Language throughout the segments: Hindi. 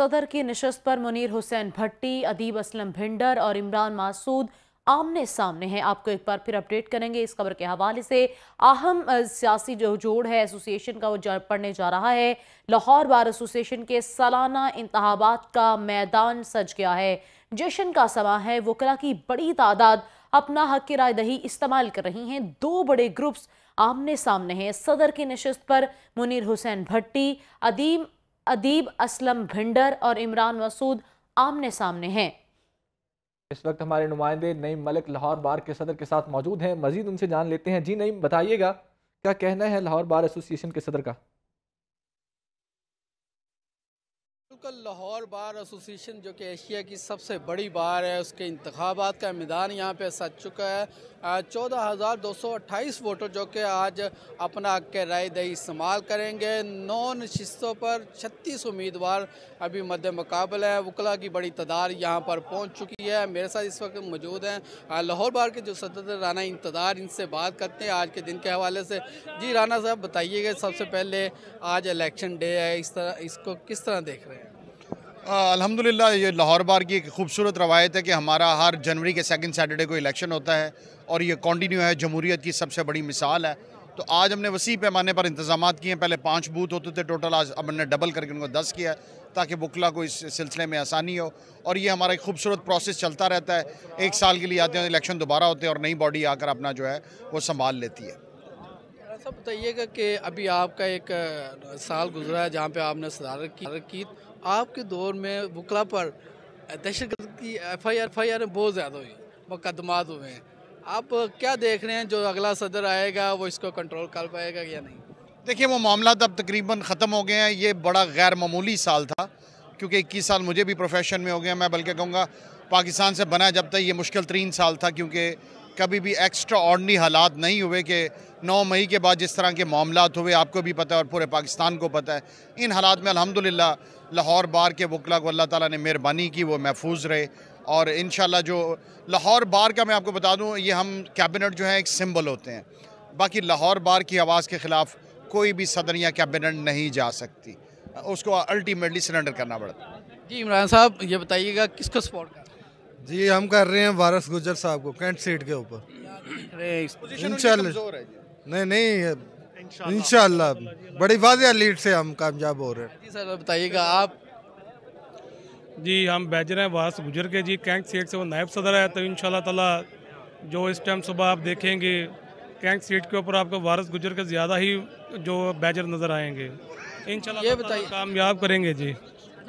सदर की नशस्त पर मुनीर हुसैन भट्टी अदीब असलम भिंडर और इमरान मासूद आमने सामने हैं आपको एक बार फिर अपडेट करेंगे इस खबर के हवाले से अहम सियासी जो जोड़ है एसोसिएशन का वो पढ़ने जा रहा है लाहौर बार एसोसिएशन के सालाना इंतबात का मैदान सज गया है जशन का समा है वकला की बड़ी तादाद अपना हक की रायदही इस्तेमाल कर रही हैं दो बड़े ग्रुप्स आमने सामने हैं सदर की नशस्त पर मुनीर हुसैन भट्टी अदीम अदीब असलम भिंडर और इमरान मसूद आमने सामने हैं इस वक्त हमारे नुमाइंदे नईम मलिक लाहौर बार के सदर के साथ मौजूद हैं मजीद उनसे जान लेते हैं जी नईम बताइएगा क्या कहना है लाहौर बार एसोसिएशन के सदर का लोकल लाहौर बार एसोसिएशन जो कि एशिया की सबसे बड़ी बार है उसके इंतबात का मैदान यहाँ पे सज चुका है चौदह हज़ार दो सौ अट्ठाईस वोटर जो कि आज अपना हक के राय दही इस्तेमाल करेंगे नौ नशस्तों पर छत्तीस उम्मीदवार अभी मद मुकाबल हैं वकला की बड़ी तादाद यहाँ पर पहुँच चुकी है मेरे साथ इस वक्त मौजूद हैं लाहौर बार के जो सदर राना इंतदार इनसे बात करते हैं आज के दिन के हवाले से जी राना साहब बताइएगा सबसे पहले आज इलेक्शन डे है इस तरह इसको किस तरह देख रहे हैं अल्हम्दुलिल्लाह ये लाहौर बार की एक खूबसूरत रवायत है कि हमारा हर जनवरी के सेकंड सैटरडे को इलेक्शन होता है और ये कंटिन्यू है जमहूरीत की सबसे बड़ी मिसाल है तो आज हमने वसी पैमाने पर इंतजाम किए हैं पहले पाँच बूथ होते थे टोटल आज अब हमने डबल करके उनको दस किया ताकि बुकला को इस सिलसिले में आसानी हो और ये हमारा एक खूबसूरत प्रोसेस चलता रहता है एक साल के लिए आते हैं इलेक्शन दोबारा होते हैं और नई बॉडी आकर अपना जो है वो संभाल लेती है ऐसा बताइएगा कि अभी आपका एक साल गुजरा है जहाँ पे आपने सदारत की की आपके दौर में वकला पर दहशत की F I R F I R बहुत ज़्यादा हुई मुकदमात हुए हैं आप क्या देख रहे हैं जो अगला सदर आएगा वो इसको कंट्रोल कर पाएगा या नहीं देखिए वो मामला अब तकरीबन ख़त्म हो गए हैं ये बड़ा गैर मामूली साल था क्योंकि इक्कीस साल मुझे भी प्रोफेशन में हो गया मैं बल्कि कहूँगा पाकिस्तान से बना जब तक ये मुश्किल तरीन साल था क्योंकि कभी भी एक्स्ट्रा ऑर्डनी हालात नहीं हुए कि 9 मई के बाद जिस तरह के मामला हुए आपको भी पता है और पूरे पाकिस्तान को पता है इन हालात में अलहमदिल्ला लाहौर बार के वकला को अल्लाह ताला ने मेहरबानी की वो महफूज रहे और इन जो लाहौर बार का मैं आपको बता दूँ ये हम कैबिनेट जो है एक सिम्बल होते हैं बाकी लाहौर बार की आवाज़ के ख़िलाफ़ कोई भी सदर या कैबिनेट नहीं जा सकती उसको अल्टीमेटली सरेंडर करना पड़ता जी इमरान साहब ये बताइएगा किसको सपोर्ट जी हम कर रहे हैं वारस गुजर साहब को कैंट सीट के ऊपर इंशाल्लाह नहीं नहीं इंशाल्लाह बड़ी वाजिया लीड से हम कामयाब हो रहे हैं जी सर बताइएगा आप जी हम भेज रहे हैं वारस गुजर के जी कैंट सीट से वो नायब सदर है तो इन ताला जो इस टाइम सुबह आप देखेंगे कैंट सीट के ऊपर आपको वारस गुजर के ज़्यादा ही जो बैजर नज़र आएंगे इन ये बताइए कामयाब करेंगे जी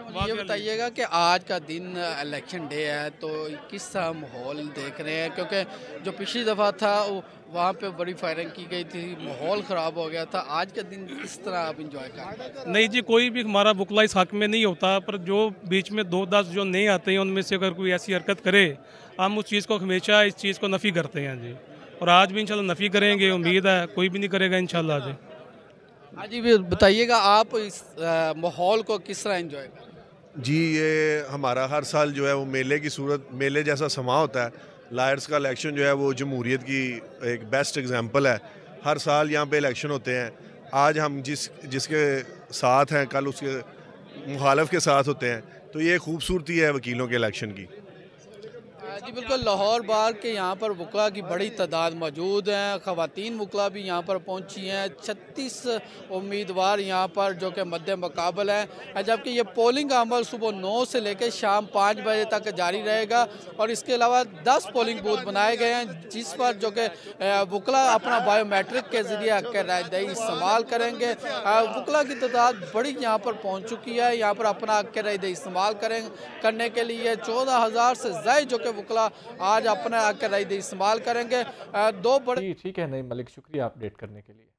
ये बताइएगा कि आज का दिन इलेक्शन डे है तो किस तरह माहौल देख रहे हैं क्योंकि जो पिछली दफ़ा था वो वहाँ पे बड़ी फायरिंग की गई थी माहौल ख़राब हो गया था आज का दिन किस तरह आप इंजॉय कर नहीं जी कोई भी हमारा बुकला इस हक में नहीं होता पर जो बीच में दो दस जो नहीं आते हैं उनमें से अगर कोई ऐसी हरकत करे हम उस चीज़ को हमेशा इस चीज़ को नफ़ी करते हैं जी और आज भी इन नफ़ी करेंगे उम्मीद है कोई भी नहीं करेगा इन शी हाँ जी बताइएगा आप इस माहौल को किस तरह इंजॉय कर जी ये हमारा हर साल जो है वो मेले की सूरत मेले जैसा समा होता है लायर्स का इलेक्शन जो है वो जमहूरीत की एक बेस्ट एग्जांपल है हर साल यहाँ पे इलेक्शन होते हैं आज हम जिस जिसके साथ हैं कल उसके मुखालफ के साथ होते हैं तो ये खूबसूरती है वकीलों के इलेक्शन की जी बिल्कुल लाहौर बार के यहाँ पर वकला की बड़ी तादाद मौजूद हैं खातन वकला भी यहाँ पर पहुँची हैं छत्तीस उम्मीदवार यहाँ पर जो कि मद्द मुकाबल हैं जबकि ये पोलिंग अमल सुबह नौ से लेकर शाम पाँच बजे तक जारी रहेगा और इसके अलावा दस पोलिंग बूथ बनाए गए हैं जिस पर जो कि वकला अपना बायोमेट्रिक के ज़रिए हक रायदाही इस्तेमाल करेंगे वकला की तादाद बड़ी यहाँ पर पहुँच चुकी है यहाँ पर अपना हक रायदाही इस्तेमाल करें करने के लिए चौदह हज़ार से ज्यादा जो कि बुकला आज अपना आकर इस्तेमाल करेंगे दो बड़े ठीक है नहीं मलिक शुक्रिया अपडेट करने के लिए